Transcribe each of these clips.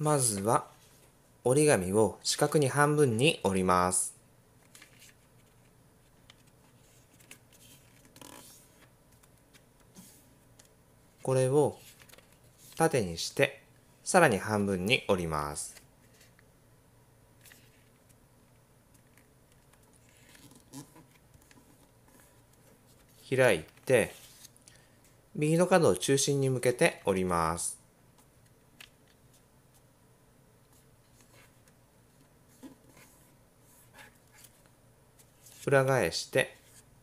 まずは折り紙を四角に半分に折ります。これを縦にしてさらに半分に折ります。開いて右の角を中心に向けて折ります。裏返して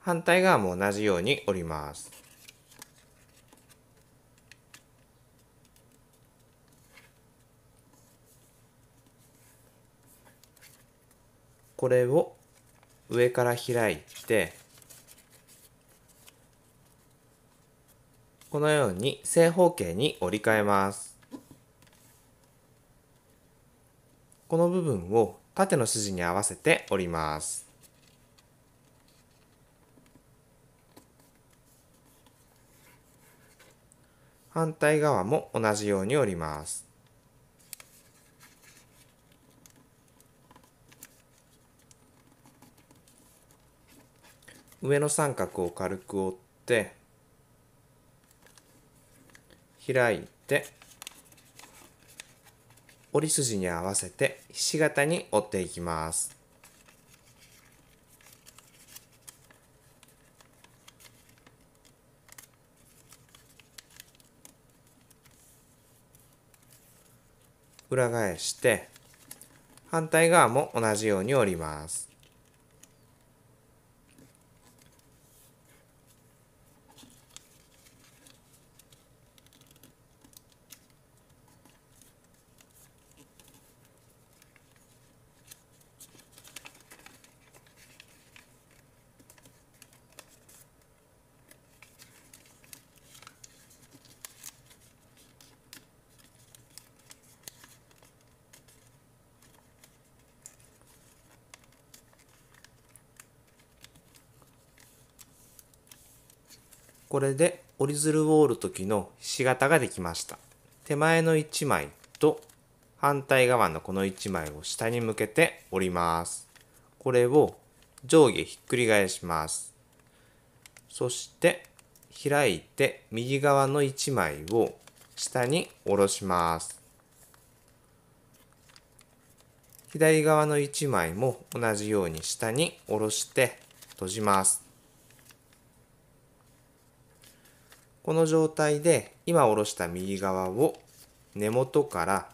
反対側も同じように折ります。これを上から開いてこのように正方形に折り替えます。この部分を縦の筋に合わせて折ります。反対側も同じように折ります。上の三角を軽く折って開いて折り筋に合わせてひし形に折っていきます。裏返して反対側も同じように折りますこれで折り鶴を折る時のひし形ができました手前の1枚と反対側のこの1枚を下に向けて折りますこれを上下ひっくり返しますそして開いて右側の1枚を下に下ろします左側の1枚も同じように下に下ろして閉じますこの状態で今下ろした右側を根元から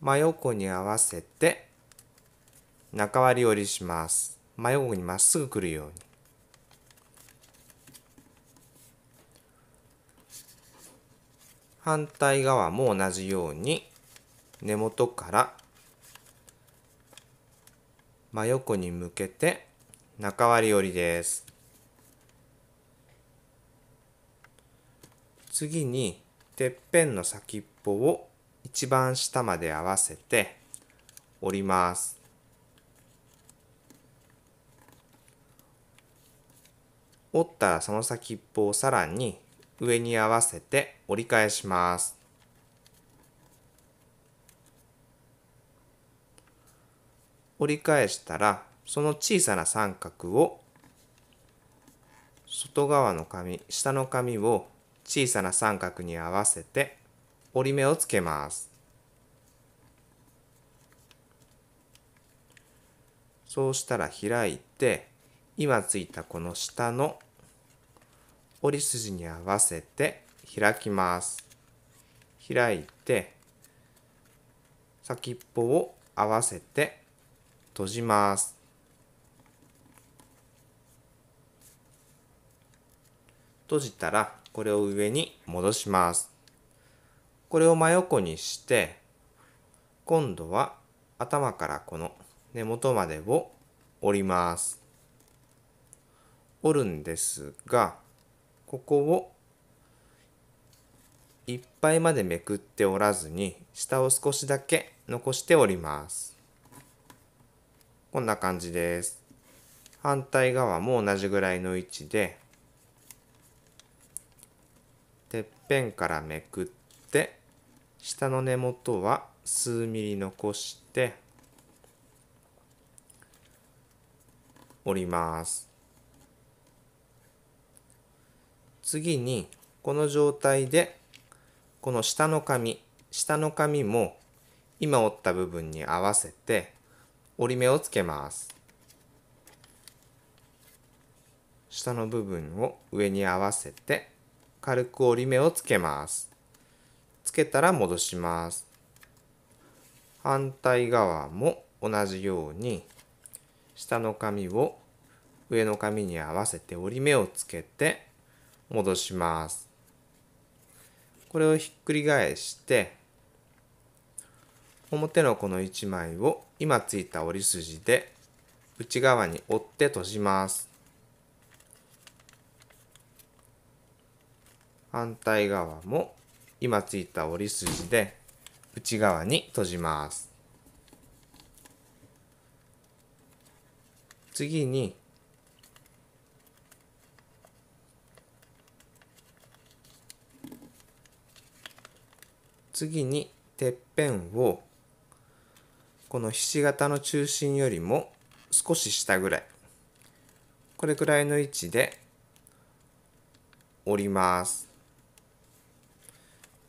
真横に合わせて中割り折りします。真横にまっすぐ来るように。反対側も同じように根元から真横に向けて中割り折りです。次にてっぺんの先っぽを一番下まで合わせて折ります。折ったらその先っぽをさらに上に合わせて折り返します。折り返したらその小さな三角を外側の紙下の紙を小さな三角に合わせて折り目をつけますそうしたら開いて今ついたこの下の折り筋に合わせて開きます開いて先っぽを合わせて閉じます閉じたらこれを上に戻しますこれを真横にして今度は頭からこの根元までを折ります折るんですがここをいっぱいまでめくっておらずに下を少しだけ残しておりますこんな感じです反対側も同じぐらいの位置でてっぺんからめくって下の根元は数ミリ残して折ります次にこの状態でこの下の紙下の紙も今折った部分に合わせて折り目をつけます下の部分を上に合わせて軽く折り目をつけます。つけたら戻します。反対側も同じように下の紙を上の紙に合わせて折り目をつけて戻します。これをひっくり返して表のこの1枚を今ついた折り筋で内側に折って閉じます。反対側も今ついた折り筋で内側に閉じます次に次にてっぺんをこのひし形の中心よりも少し下ぐらいこれくらいの位置で折ります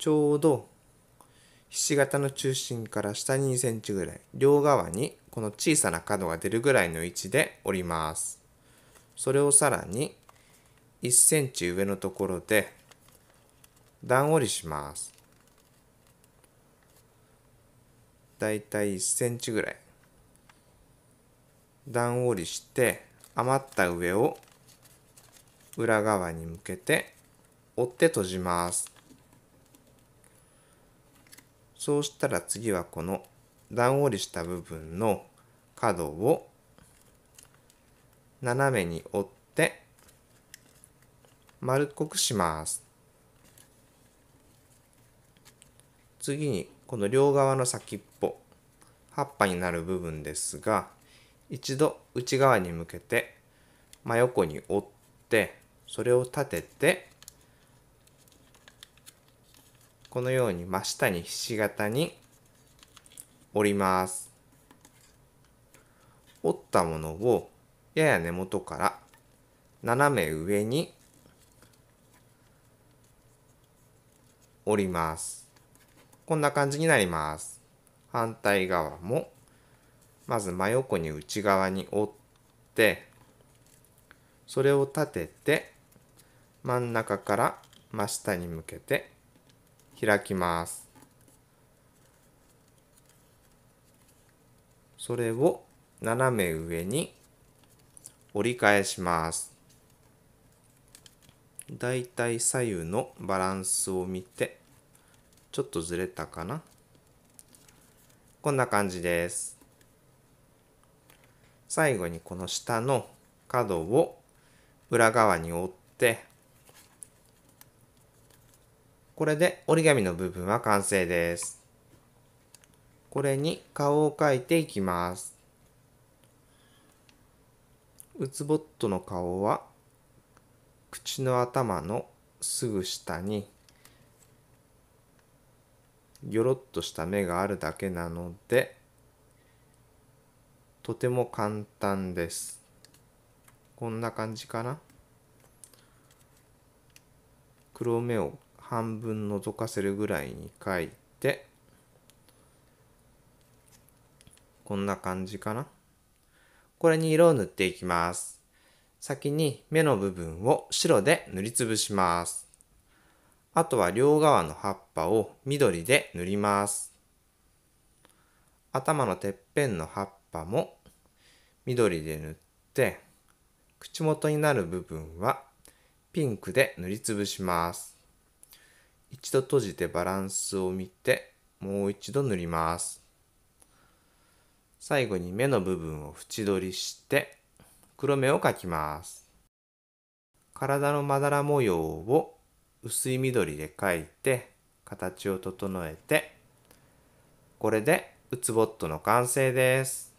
ちょうどひし形の中心から下に2センチぐらい両側にこの小さな角が出るぐらいの位置で折りますそれをさらに1センチ上のところで段折りしますだいたい1センチぐらい段折りして余った上を裏側に向けて折って閉じますそうしたら次はこの段折りした部分の角を斜めに折って丸っこくします。次にこの両側の先っぽ葉っぱになる部分ですが一度内側に向けて真横に折ってそれを立ててこのように真下にひし形に折ります。折ったものをやや根元から斜め上に折ります。こんな感じになります。反対側もまず真横に内側に折ってそれを立てて真ん中から真下に向けて開きます。それを斜め上に折り返します。だいたい左右のバランスを見て、ちょっとずれたかな。こんな感じです。最後にこの下の角を裏側に折ってこれで折り紙の部分は完成です。これに顔を描いていきます。ウツボットの顔は口の頭のすぐ下にギョロッとした目があるだけなのでとても簡単です。こんな感じかな黒目を半分覗かせるぐらいに書いてこんな感じかなこれに色を塗っていきます先に目の部分を白で塗りつぶしますあとは両側の葉っぱを緑で塗ります頭のてっぺんの葉っぱも緑で塗って口元になる部分はピンクで塗りつぶします一度閉じてバランスを見てもう一度塗ります最後に目の部分を縁取りして黒目を描きます体のまだら模様を薄い緑で描いて形を整えてこれでウツボットの完成です